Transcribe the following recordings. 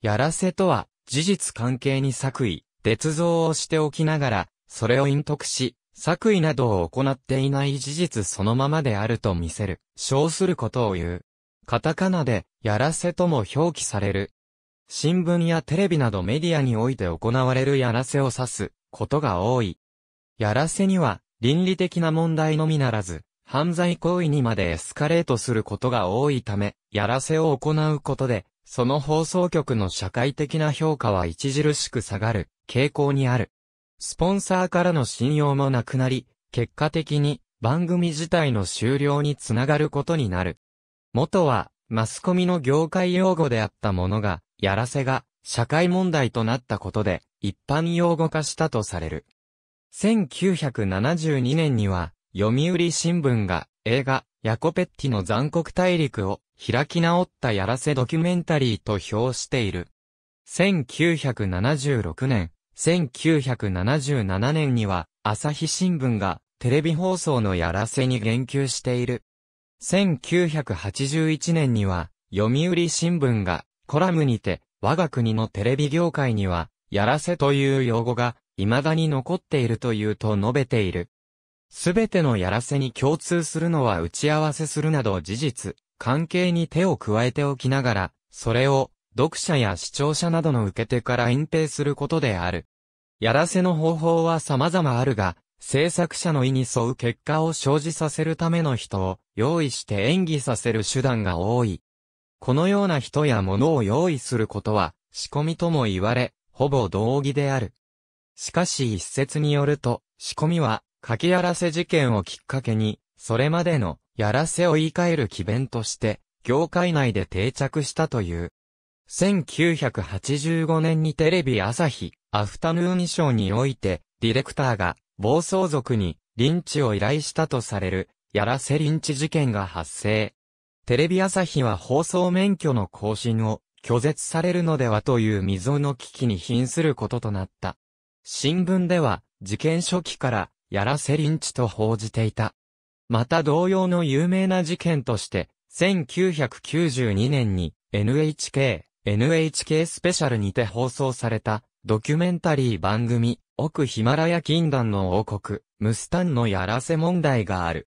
やらせとは、事実関係に作為、捏造をしておきながら、それを隠匿し、作為などを行っていない事実そのままであると見せる、称することを言う。カタカナで、やらせとも表記される。新聞やテレビなどメディアにおいて行われるやらせを指すことが多い。やらせには、倫理的な問題のみならず、犯罪行為にまでエスカレートすることが多いため、やらせを行うことで、その放送局の社会的な評価は著しく下がる傾向にある。スポンサーからの信用もなくなり、結果的に番組自体の終了につながることになる。元はマスコミの業界用語であったものが、やらせが社会問題となったことで一般用語化したとされる。1972年には、読売新聞が映画、ヤコペッティの残酷大陸を開き直ったやらせドキュメンタリーと評している。1976年、1977年には、朝日新聞がテレビ放送のやらせに言及している。1981年には、読売新聞がコラムにて、我が国のテレビ業界には、やらせという用語が未だに残っているというと述べている。すべてのやらせに共通するのは打ち合わせするなど事実、関係に手を加えておきながら、それを、読者や視聴者などの受け手から隠蔽することである。やらせの方法は様々あるが、制作者の意に沿う結果を生じさせるための人を用意して演技させる手段が多い。このような人や物を用意することは仕込みとも言われ、ほぼ同義である。しかし一説によると、仕込みは書きやらせ事件をきっかけに、それまでのやらせを言い換える奇弁として、業界内で定着したという。1985年にテレビ朝日、アフタヌーンショーにおいて、ディレクターが、暴走族に、リンチを依頼したとされる、やらせリンチ事件が発生。テレビ朝日は放送免許の更新を拒絶されるのではという未曾有の危機に瀕することとなった。新聞では事件初期からやらせリンチと報じていた。また同様の有名な事件として、1992年に NHK、NHK スペシャルにて放送されたドキュメンタリー番組、奥ヒマラヤ禁断の王国、ムスタンのやらせ問題がある。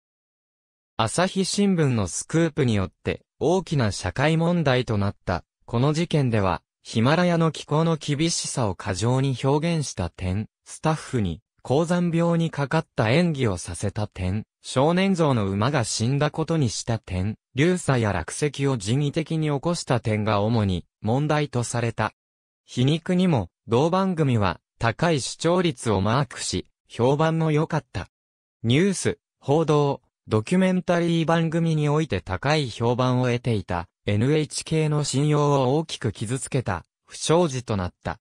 朝日新聞のスクープによって大きな社会問題となった、この事件では、ヒマラヤの気候の厳しさを過剰に表現した点、スタッフに高山病にかかった演技をさせた点、少年像の馬が死んだことにした点、流砂や落石を人為的に起こした点が主に問題とされた。皮肉にも、同番組は高い視聴率をマークし、評判も良かった。ニュース、報道、ドキュメンタリー番組において高い評判を得ていた NHK の信用を大きく傷つけた不祥事となった。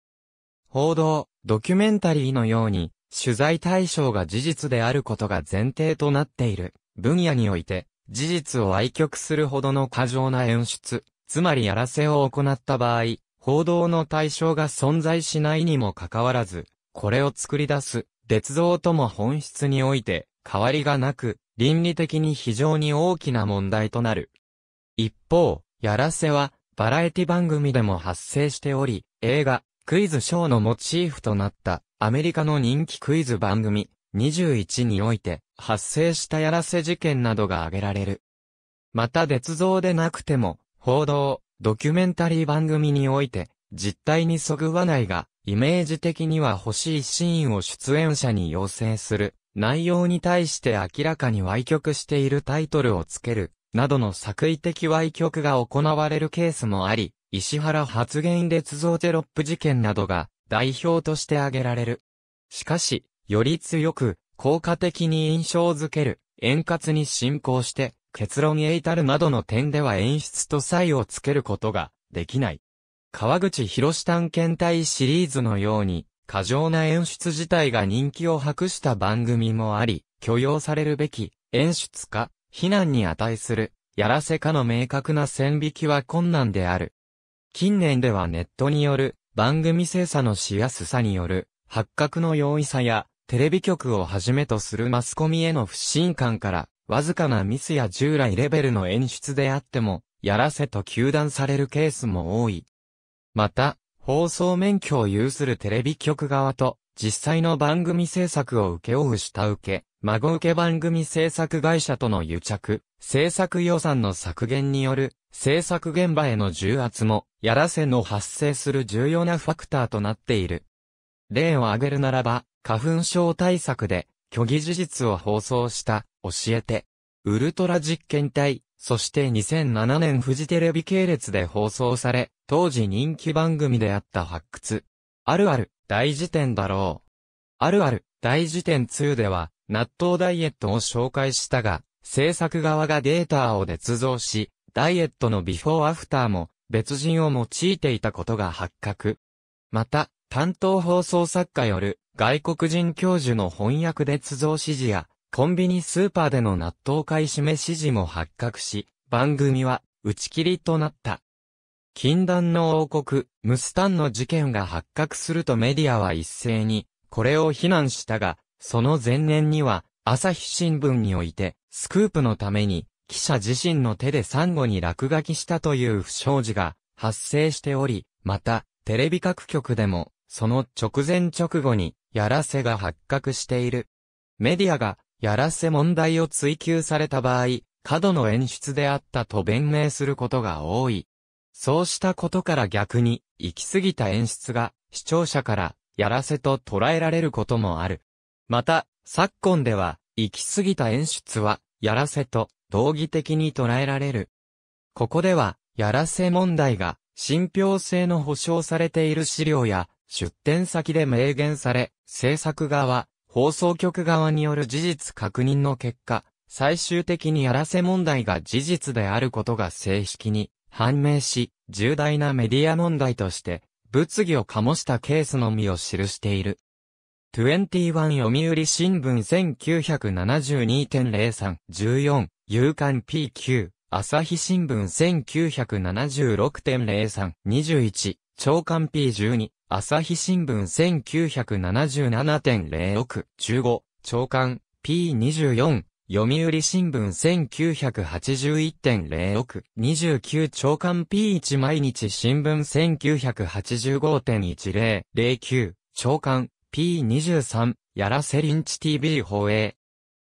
報道、ドキュメンタリーのように取材対象が事実であることが前提となっている分野において、事実を愛曲するほどの過剰な演出、つまりやらせを行った場合、報道の対象が存在しないにもかかわらず、これを作り出す、鉄造とも本質において、変わりがなく、倫理的に非常に大きな問題となる。一方、やらせは、バラエティ番組でも発生しており、映画、クイズショーのモチーフとなったアメリカの人気クイズ番組21において発生したやらせ事件などが挙げられる。また捏像でなくても報道、ドキュメンタリー番組において実態にそぐわないがイメージ的には欲しいシーンを出演者に要請する内容に対して明らかに歪曲しているタイトルをつけるなどの作為的歪曲が行われるケースもあり、石原発言列像テロップ事件などが代表として挙げられる。しかし、より強く、効果的に印象づける、円滑に進行して、結論へ至るなどの点では演出と差異をつけることができない。川口博士探検隊シリーズのように、過剰な演出自体が人気を博した番組もあり、許容されるべき演出か、非難に値する、やらせかの明確な線引きは困難である。近年ではネットによる番組精査のしやすさによる発覚の容易さやテレビ局をはじめとするマスコミへの不信感からわずかなミスや従来レベルの演出であってもやらせと求断されるケースも多い。また、放送免許を有するテレビ局側と実際の番組制作を請け負う下請け、孫受け番組制作会社との癒着、制作予算の削減による制作現場への重圧も、やらせの発生する重要なファクターとなっている。例を挙げるならば、花粉症対策で、虚偽事実を放送した、教えて、ウルトラ実験体、そして2007年フジテレビ系列で放送され、当時人気番組であった発掘。あるある、大辞典だろう。あるある、大辞典2では、納豆ダイエットを紹介したが、制作側がデータを捏造し、ダイエットのビフォーアフターも別人を用いていたことが発覚。また、担当放送作家よる外国人教授の翻訳捏造指示や、コンビニスーパーでの納豆買い占め指示も発覚し、番組は打ち切りとなった。禁断の王国、ムスタンの事件が発覚するとメディアは一斉に、これを非難したが、その前年には、朝日新聞において、スクープのために、記者自身の手でサンゴに落書きしたという不祥事が発生しており、また、テレビ各局でも、その直前直後に、やらせが発覚している。メディアが、やらせ問題を追求された場合、過度の演出であったと弁明することが多い。そうしたことから逆に、行き過ぎた演出が、視聴者から、やらせと捉えられることもある。また、昨今では、行き過ぎた演出は、やらせと、道義的に捉えられる。ここでは、やらせ問題が、信憑性の保障されている資料や、出展先で明言され、制作側、放送局側による事実確認の結果、最終的にやらせ問題が事実であることが正式に判明し、重大なメディア問題として、物議を醸したケースのみを記している。21読売新聞1972.03、14、夕刊 p 9朝日新聞1976.03、21、長官 P12、朝日新聞1977.06、15、長官 P24、読売新聞1981.06、29長官 P1 毎日新聞1985.10、09長官 P23、やらせリンチ TV 放映。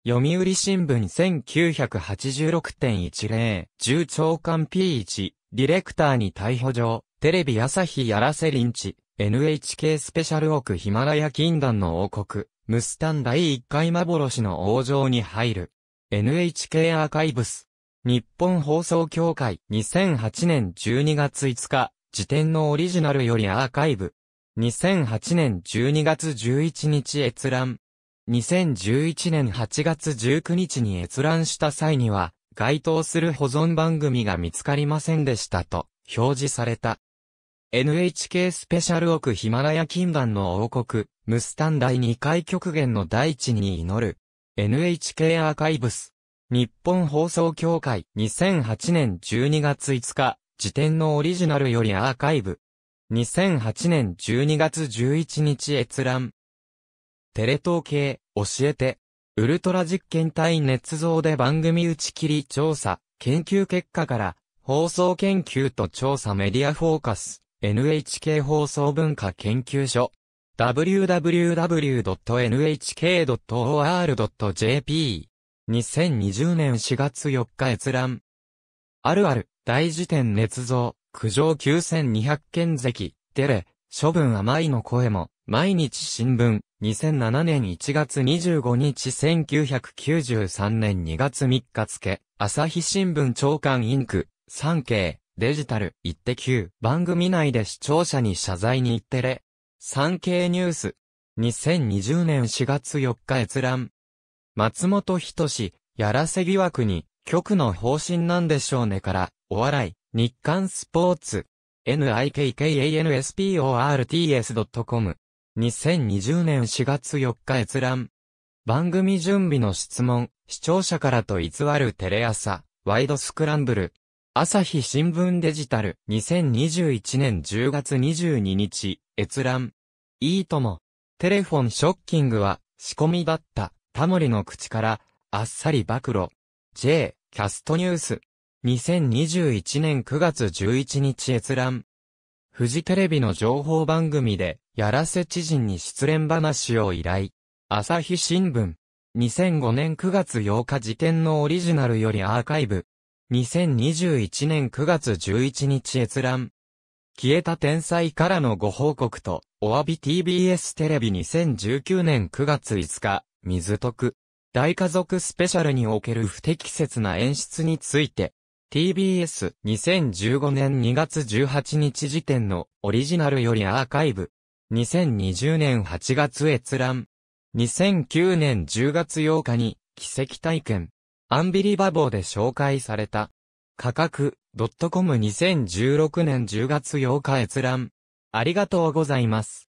読売新聞1986.10、重長官 P1、ディレクターに逮捕状、テレビ朝日やらせリンチ、NHK スペシャルオクヒマラヤ禁断の王国、ムスタン第1回幻の王城に入る。NHK アーカイブス。日本放送協会2008年12月5日、時点のオリジナルよりアーカイブ。2008年12月11日閲覧。2011年8月19日に閲覧した際には、該当する保存番組が見つかりませんでしたと表示された。NHK スペシャル奥ヒマラヤ金断の王国、ムスタン第2回極限の大地に祈る。NHK アーカイブス。日本放送協会2008年12月5日、時点のオリジナルよりアーカイブ。2008年12月11日閲覧。テレ東系、教えて。ウルトラ実験体捏造で番組打ち切り調査、研究結果から、放送研究と調査メディアフォーカス、NHK 放送文化研究所、www.nhk.or.jp、2020年4月4日閲覧。あるある、大辞典捏造。苦情9200件席、テレ、処分甘いの声も、毎日新聞、2007年1月25日1993年2月3日付、朝日新聞長官インク、産経、デジタル、一手9、番組内で視聴者に謝罪に行ってれ、産経ニュース、2020年4月4日閲覧。松本人志、やらせ疑惑に、局の方針なんでしょうねから、お笑い、日刊スポーツ。nikkansports.com。2020年4月4日閲覧。番組準備の質問、視聴者からと偽るテレ朝、ワイドスクランブル。朝日新聞デジタル、2021年10月22日、閲覧。いいとも。テレフォンショッキングは、仕込みだった、タモリの口から、あっさり暴露。J、キャストニュース。2021年9月11日閲覧。富士テレビの情報番組で、やらせ知人に失恋話を依頼。朝日新聞。2005年9月8日時点のオリジナルよりアーカイブ。2021年9月11日閲覧。消えた天才からのご報告と、お詫び TBS テレビ2019年9月5日、水徳。大家族スペシャルにおける不適切な演出について、TBS 2015年2月18日時点のオリジナルよりアーカイブ。2020年8月閲覧。2009年10月8日に奇跡体験。アンビリバボーで紹介された。価格、.com2016 年10月8日閲覧。ありがとうございます。